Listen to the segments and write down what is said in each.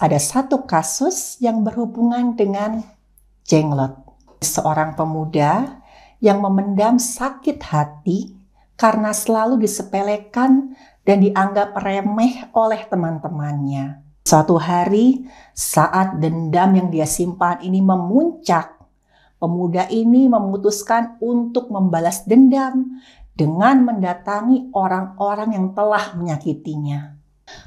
ada satu kasus yang berhubungan dengan jenglot. Seorang pemuda yang memendam sakit hati karena selalu disepelekan dan dianggap remeh oleh teman-temannya. Suatu hari, saat dendam yang dia simpan ini memuncak, pemuda ini memutuskan untuk membalas dendam dengan mendatangi orang-orang yang telah menyakitinya.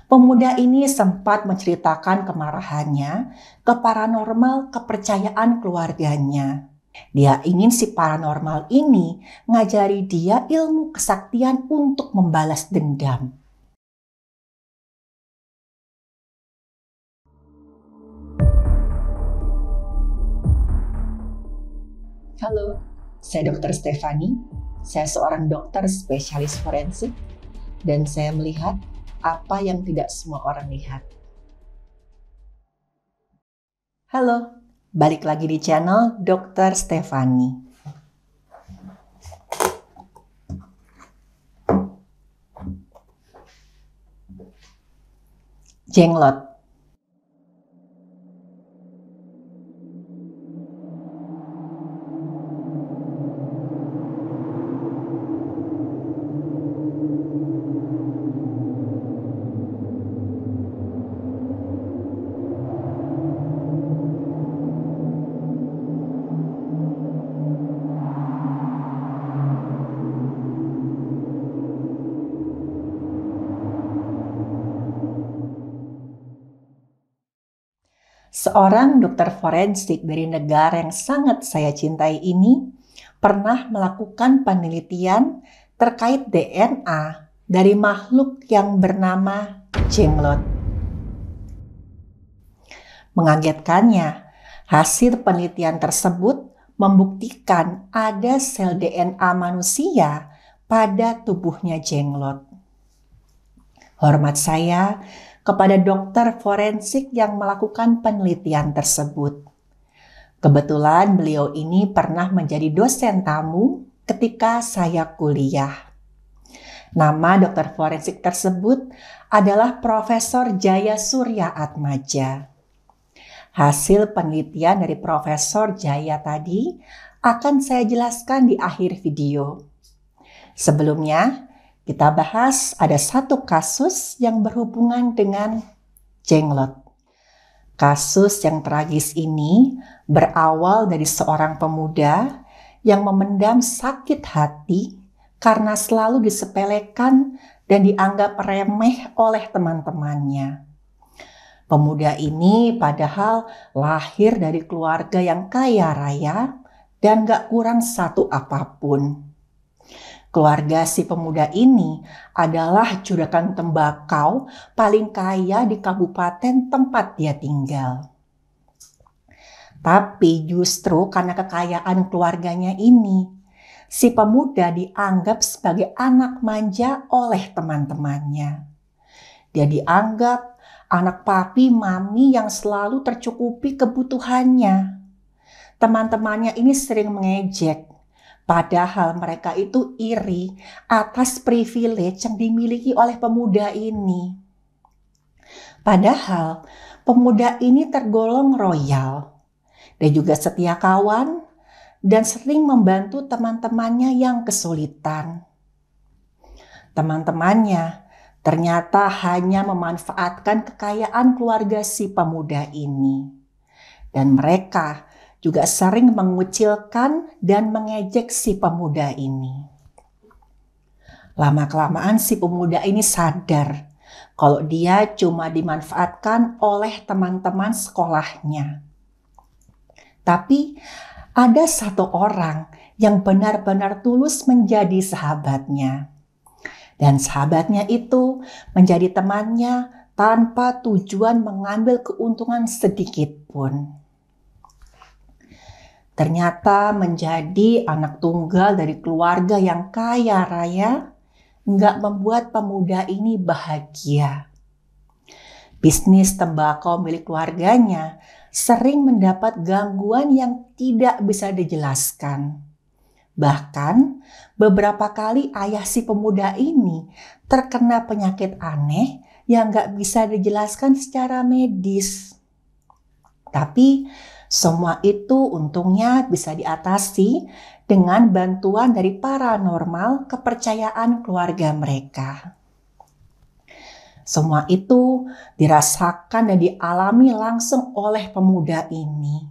Pemuda ini sempat menceritakan kemarahannya ke paranormal kepercayaan keluarganya. Dia ingin si paranormal ini ngajari dia ilmu kesaktian untuk membalas dendam. Halo, saya Dr. Stefani. Saya seorang dokter spesialis forensik dan saya melihat apa yang tidak semua orang lihat. Halo, balik lagi di channel Dr. Stefani. Jenglot Seorang dokter forensik dari negara yang sangat saya cintai ini pernah melakukan penelitian terkait DNA dari makhluk yang bernama jenglot. Mengagetkannya, hasil penelitian tersebut membuktikan ada sel DNA manusia pada tubuhnya jenglot. Hormat saya, kepada dokter forensik yang melakukan penelitian tersebut. Kebetulan beliau ini pernah menjadi dosen tamu ketika saya kuliah. Nama dokter forensik tersebut adalah Profesor Jaya Surya Atmaja. Hasil penelitian dari Profesor Jaya tadi akan saya jelaskan di akhir video. Sebelumnya, kita bahas ada satu kasus yang berhubungan dengan jenglot. Kasus yang tragis ini berawal dari seorang pemuda yang memendam sakit hati karena selalu disepelekan dan dianggap remeh oleh teman-temannya. Pemuda ini padahal lahir dari keluarga yang kaya raya dan gak kurang satu apapun. Keluarga si pemuda ini adalah juragan tembakau paling kaya di kabupaten tempat dia tinggal. Tapi justru karena kekayaan keluarganya ini, si pemuda dianggap sebagai anak manja oleh teman-temannya. Dia dianggap anak papi mami yang selalu tercukupi kebutuhannya. Teman-temannya ini sering mengejek Padahal mereka itu iri atas privilege yang dimiliki oleh pemuda ini. Padahal pemuda ini tergolong royal dan juga setia kawan dan sering membantu teman-temannya yang kesulitan. Teman-temannya ternyata hanya memanfaatkan kekayaan keluarga si pemuda ini. Dan mereka juga sering mengucilkan dan mengejek si pemuda ini. Lama-kelamaan si pemuda ini sadar kalau dia cuma dimanfaatkan oleh teman-teman sekolahnya. Tapi ada satu orang yang benar-benar tulus menjadi sahabatnya. Dan sahabatnya itu menjadi temannya tanpa tujuan mengambil keuntungan sedikit pun. Ternyata menjadi anak tunggal dari keluarga yang kaya raya nggak membuat pemuda ini bahagia. Bisnis tembakau milik keluarganya sering mendapat gangguan yang tidak bisa dijelaskan. Bahkan beberapa kali ayah si pemuda ini terkena penyakit aneh yang nggak bisa dijelaskan secara medis. Tapi semua itu untungnya bisa diatasi dengan bantuan dari paranormal kepercayaan keluarga mereka. Semua itu dirasakan dan dialami langsung oleh pemuda ini.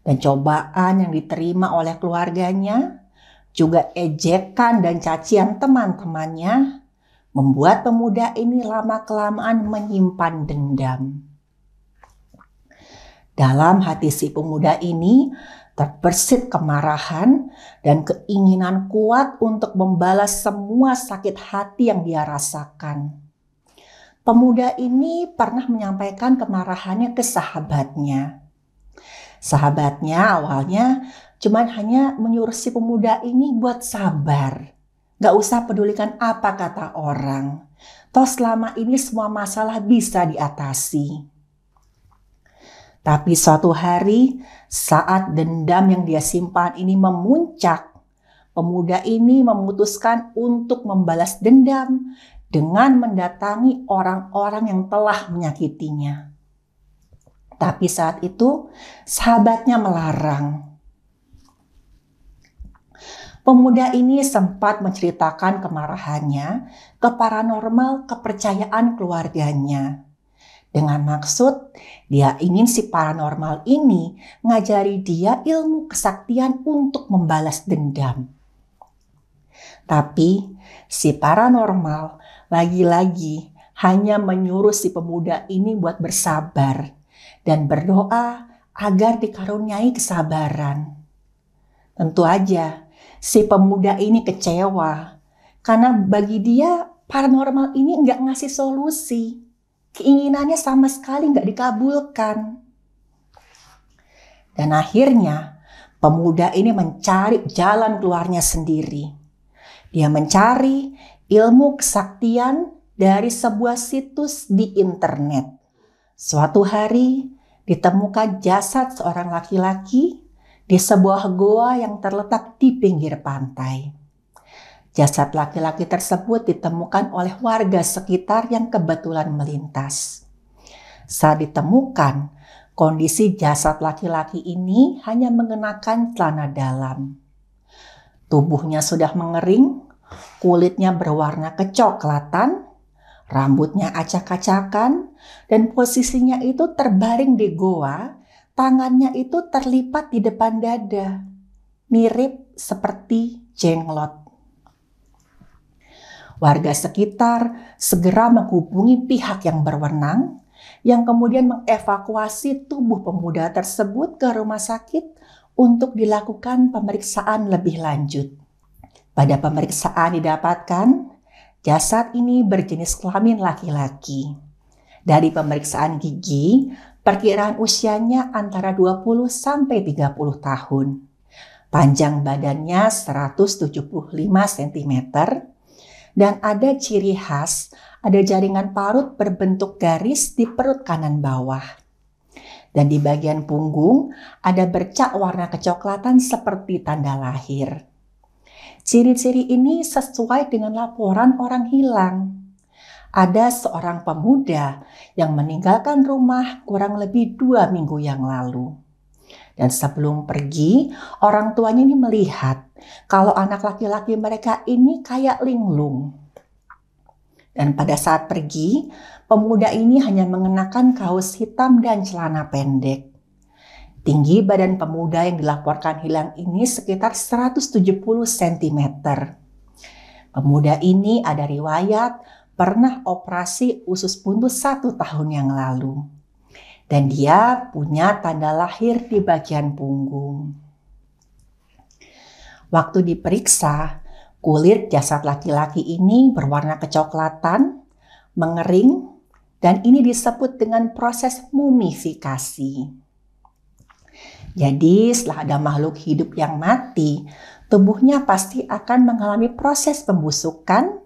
Dan cobaan yang diterima oleh keluarganya, juga ejekan dan cacian teman-temannya, membuat pemuda ini lama-kelamaan menyimpan dendam. Dalam hati si pemuda ini terbersit kemarahan dan keinginan kuat untuk membalas semua sakit hati yang dia rasakan. Pemuda ini pernah menyampaikan kemarahannya ke sahabatnya. Sahabatnya awalnya cuman hanya menyuruh si pemuda ini buat sabar. Gak usah pedulikan apa kata orang. Toh selama ini semua masalah bisa diatasi. Tapi suatu hari saat dendam yang dia simpan ini memuncak, pemuda ini memutuskan untuk membalas dendam dengan mendatangi orang-orang yang telah menyakitinya. Tapi saat itu sahabatnya melarang. Pemuda ini sempat menceritakan kemarahannya ke paranormal kepercayaan keluarganya. Dengan maksud, dia ingin si paranormal ini ngajari dia ilmu kesaktian untuk membalas dendam. Tapi si paranormal lagi-lagi hanya menyuruh si pemuda ini buat bersabar dan berdoa agar dikaruniai kesabaran. Tentu aja, si pemuda ini kecewa karena bagi dia paranormal ini nggak ngasih solusi keinginannya sama sekali nggak dikabulkan. Dan akhirnya pemuda ini mencari jalan keluarnya sendiri. Dia mencari ilmu kesaktian dari sebuah situs di internet. Suatu hari ditemukan jasad seorang laki-laki di sebuah goa yang terletak di pinggir pantai. Jasad laki-laki tersebut ditemukan oleh warga sekitar yang kebetulan melintas. Saat ditemukan, kondisi jasad laki-laki ini hanya mengenakan celana dalam. Tubuhnya sudah mengering, kulitnya berwarna kecoklatan, rambutnya acak-acakan, dan posisinya itu terbaring di goa, tangannya itu terlipat di depan dada, mirip seperti jenglot warga sekitar segera menghubungi pihak yang berwenang yang kemudian mengevakuasi tubuh pemuda tersebut ke rumah sakit untuk dilakukan pemeriksaan lebih lanjut. Pada pemeriksaan didapatkan jasad ini berjenis kelamin laki-laki. Dari pemeriksaan gigi, perkiraan usianya antara 20 sampai 30 tahun. Panjang badannya 175 cm, dan ada ciri khas, ada jaringan parut berbentuk garis di perut kanan bawah. Dan di bagian punggung ada bercak warna kecoklatan seperti tanda lahir. Ciri-ciri ini sesuai dengan laporan orang hilang. Ada seorang pemuda yang meninggalkan rumah kurang lebih dua minggu yang lalu. Dan sebelum pergi, orang tuanya ini melihat kalau anak laki-laki mereka ini kayak linglung. Dan pada saat pergi, pemuda ini hanya mengenakan kaos hitam dan celana pendek. Tinggi badan pemuda yang dilaporkan hilang ini sekitar 170 cm. Pemuda ini ada riwayat pernah operasi usus buntu satu tahun yang lalu dan dia punya tanda lahir di bagian punggung. Waktu diperiksa, kulit jasad laki-laki ini berwarna kecoklatan, mengering, dan ini disebut dengan proses mumifikasi. Jadi setelah ada makhluk hidup yang mati, tubuhnya pasti akan mengalami proses pembusukan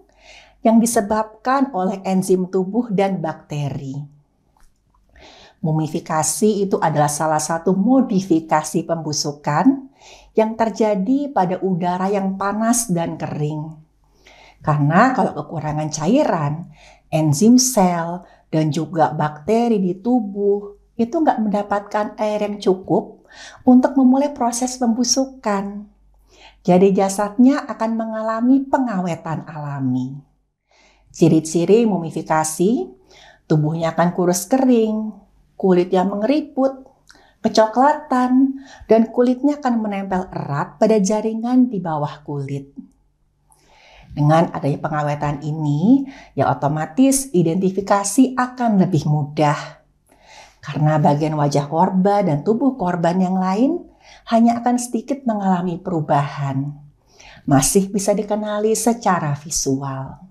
yang disebabkan oleh enzim tubuh dan bakteri. Mumifikasi itu adalah salah satu modifikasi pembusukan yang terjadi pada udara yang panas dan kering. Karena kalau kekurangan cairan, enzim sel dan juga bakteri di tubuh itu nggak mendapatkan air yang cukup untuk memulai proses pembusukan. Jadi jasadnya akan mengalami pengawetan alami. Ciri-ciri mumifikasi, tubuhnya akan kurus kering, kulit yang mengeriput, kecoklatan, dan kulitnya akan menempel erat pada jaringan di bawah kulit. Dengan adanya pengawetan ini, ya otomatis identifikasi akan lebih mudah. Karena bagian wajah korban dan tubuh korban yang lain hanya akan sedikit mengalami perubahan. Masih bisa dikenali secara visual.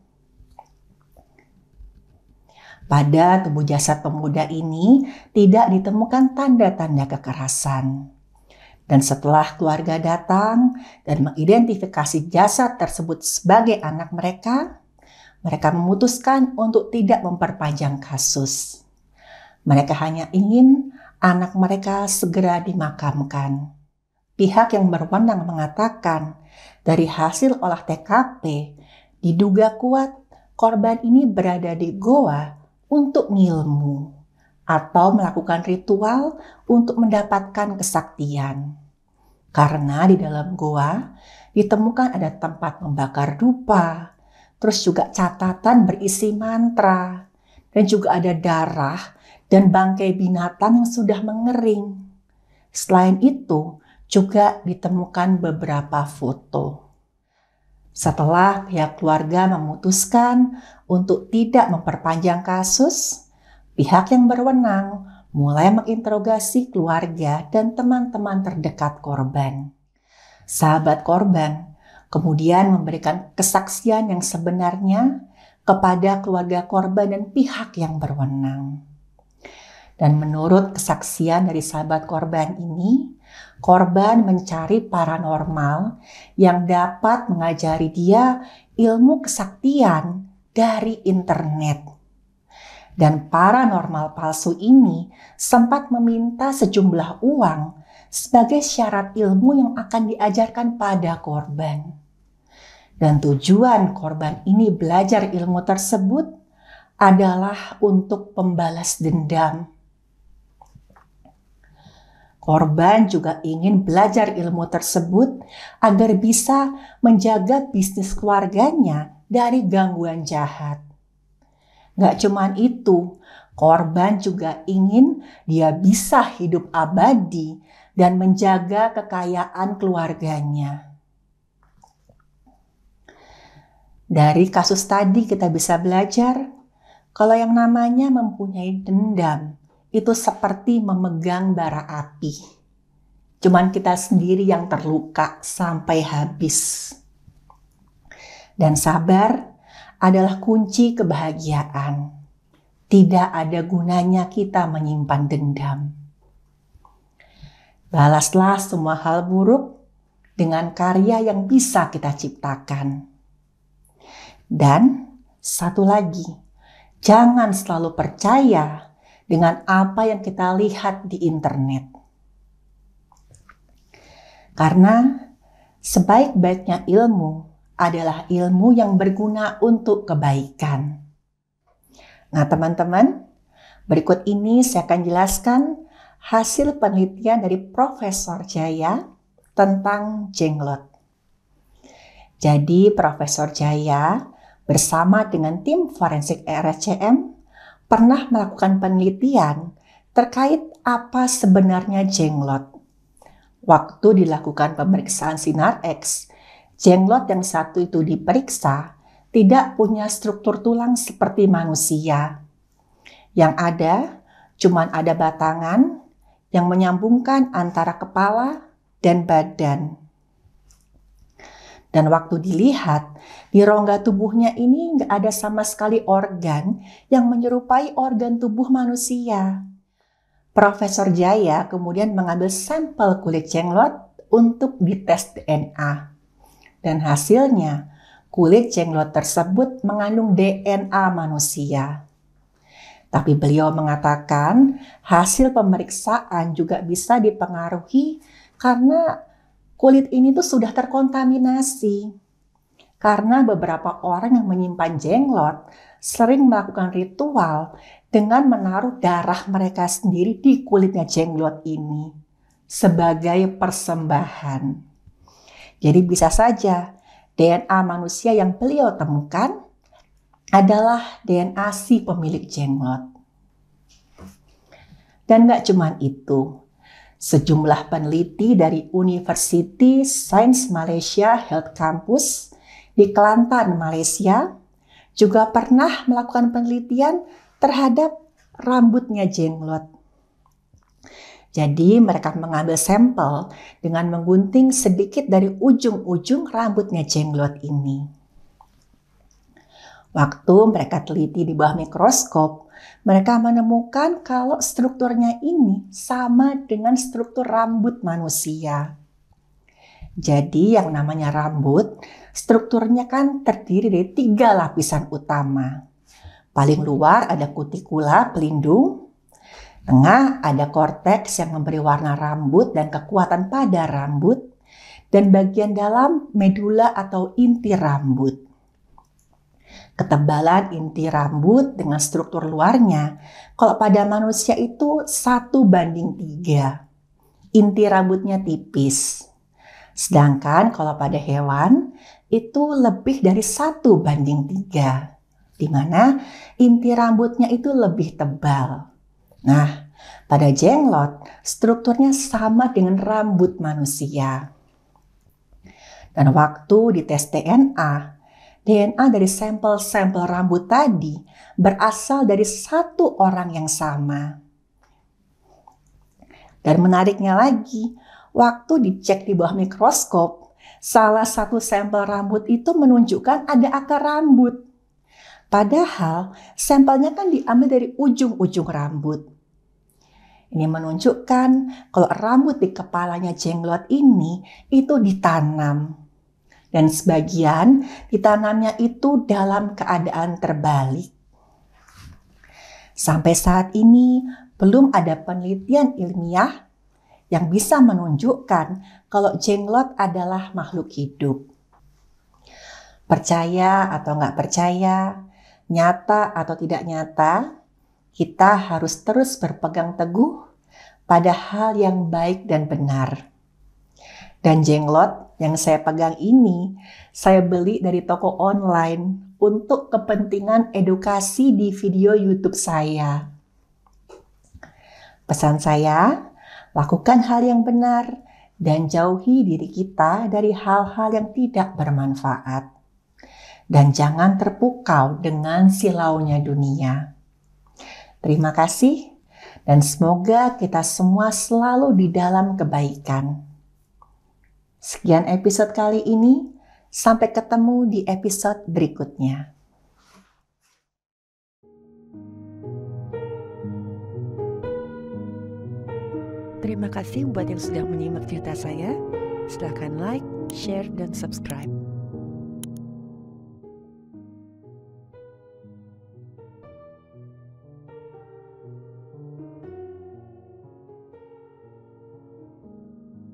Pada tubuh jasad pemuda ini tidak ditemukan tanda-tanda kekerasan. Dan setelah keluarga datang dan mengidentifikasi jasad tersebut sebagai anak mereka, mereka memutuskan untuk tidak memperpanjang kasus. Mereka hanya ingin anak mereka segera dimakamkan. Pihak yang berwenang mengatakan dari hasil olah TKP diduga kuat korban ini berada di goa untuk ngilmu atau melakukan ritual untuk mendapatkan kesaktian. Karena di dalam goa ditemukan ada tempat membakar dupa, terus juga catatan berisi mantra, dan juga ada darah dan bangkai binatang yang sudah mengering. Selain itu, juga ditemukan beberapa foto. Setelah pihak keluarga memutuskan untuk tidak memperpanjang kasus, pihak yang berwenang mulai menginterogasi keluarga dan teman-teman terdekat korban. Sahabat korban kemudian memberikan kesaksian yang sebenarnya kepada keluarga korban dan pihak yang berwenang. Dan menurut kesaksian dari sahabat korban ini, korban mencari paranormal yang dapat mengajari dia ilmu kesaktian dari internet. Dan paranormal palsu ini sempat meminta sejumlah uang sebagai syarat ilmu yang akan diajarkan pada korban. Dan tujuan korban ini belajar ilmu tersebut adalah untuk pembalas dendam Korban juga ingin belajar ilmu tersebut agar bisa menjaga bisnis keluarganya dari gangguan jahat. Gak cuman itu, korban juga ingin dia bisa hidup abadi dan menjaga kekayaan keluarganya. Dari kasus tadi kita bisa belajar kalau yang namanya mempunyai dendam itu seperti memegang bara api. Cuman kita sendiri yang terluka sampai habis. Dan sabar adalah kunci kebahagiaan. Tidak ada gunanya kita menyimpan dendam. Balaslah semua hal buruk dengan karya yang bisa kita ciptakan. Dan satu lagi, jangan selalu percaya dengan apa yang kita lihat di internet. Karena sebaik-baiknya ilmu adalah ilmu yang berguna untuk kebaikan. Nah, teman-teman, berikut ini saya akan jelaskan hasil penelitian dari Profesor Jaya tentang jenglot. Jadi, Profesor Jaya bersama dengan tim forensik RSCM pernah melakukan penelitian terkait apa sebenarnya jenglot. Waktu dilakukan pemeriksaan sinar X, jenglot yang satu itu diperiksa tidak punya struktur tulang seperti manusia. Yang ada cuma ada batangan yang menyambungkan antara kepala dan badan. Dan waktu dilihat, di rongga tubuhnya ini nggak ada sama sekali organ yang menyerupai organ tubuh manusia. Profesor Jaya kemudian mengambil sampel kulit cenglot untuk dites DNA. Dan hasilnya, kulit cenglot tersebut mengandung DNA manusia. Tapi beliau mengatakan hasil pemeriksaan juga bisa dipengaruhi karena kulit ini tuh sudah terkontaminasi. Karena beberapa orang yang menyimpan jenglot sering melakukan ritual dengan menaruh darah mereka sendiri di kulitnya jenglot ini sebagai persembahan. Jadi bisa saja DNA manusia yang beliau temukan adalah DNA si pemilik jenglot. Dan gak cuman itu, Sejumlah peneliti dari University Science Malaysia Health Campus di Kelantan, Malaysia, juga pernah melakukan penelitian terhadap rambutnya jenglot. Jadi mereka mengambil sampel dengan menggunting sedikit dari ujung-ujung rambutnya jenglot ini. Waktu mereka teliti di bawah mikroskop, mereka menemukan kalau strukturnya ini sama dengan struktur rambut manusia. Jadi yang namanya rambut, strukturnya kan terdiri dari tiga lapisan utama. Paling luar ada kutikula pelindung, tengah ada korteks yang memberi warna rambut dan kekuatan pada rambut, dan bagian dalam medula atau inti rambut ketebalan inti rambut dengan struktur luarnya, kalau pada manusia itu satu banding tiga. Inti rambutnya tipis. Sedangkan kalau pada hewan itu lebih dari satu banding tiga, di mana inti rambutnya itu lebih tebal. Nah, pada jenglot, strukturnya sama dengan rambut manusia. Dan waktu di tes DNA, DNA dari sampel-sampel rambut tadi berasal dari satu orang yang sama. Dan menariknya lagi, waktu dicek di bawah mikroskop, salah satu sampel rambut itu menunjukkan ada akar rambut. Padahal sampelnya kan diambil dari ujung-ujung rambut. Ini menunjukkan kalau rambut di kepalanya jenglot ini itu ditanam. Dan sebagian ditanamnya itu dalam keadaan terbalik. Sampai saat ini belum ada penelitian ilmiah yang bisa menunjukkan kalau jenglot adalah makhluk hidup. Percaya atau nggak percaya, nyata atau tidak nyata, kita harus terus berpegang teguh pada hal yang baik dan benar. Dan jenglot yang saya pegang ini saya beli dari toko online untuk kepentingan edukasi di video YouTube saya. Pesan saya, lakukan hal yang benar dan jauhi diri kita dari hal-hal yang tidak bermanfaat. Dan jangan terpukau dengan silaunya dunia. Terima kasih dan semoga kita semua selalu di dalam kebaikan. Sekian episode kali ini. Sampai ketemu di episode berikutnya. Terima kasih buat yang sudah menyimak cerita saya. Silahkan like, share, dan subscribe.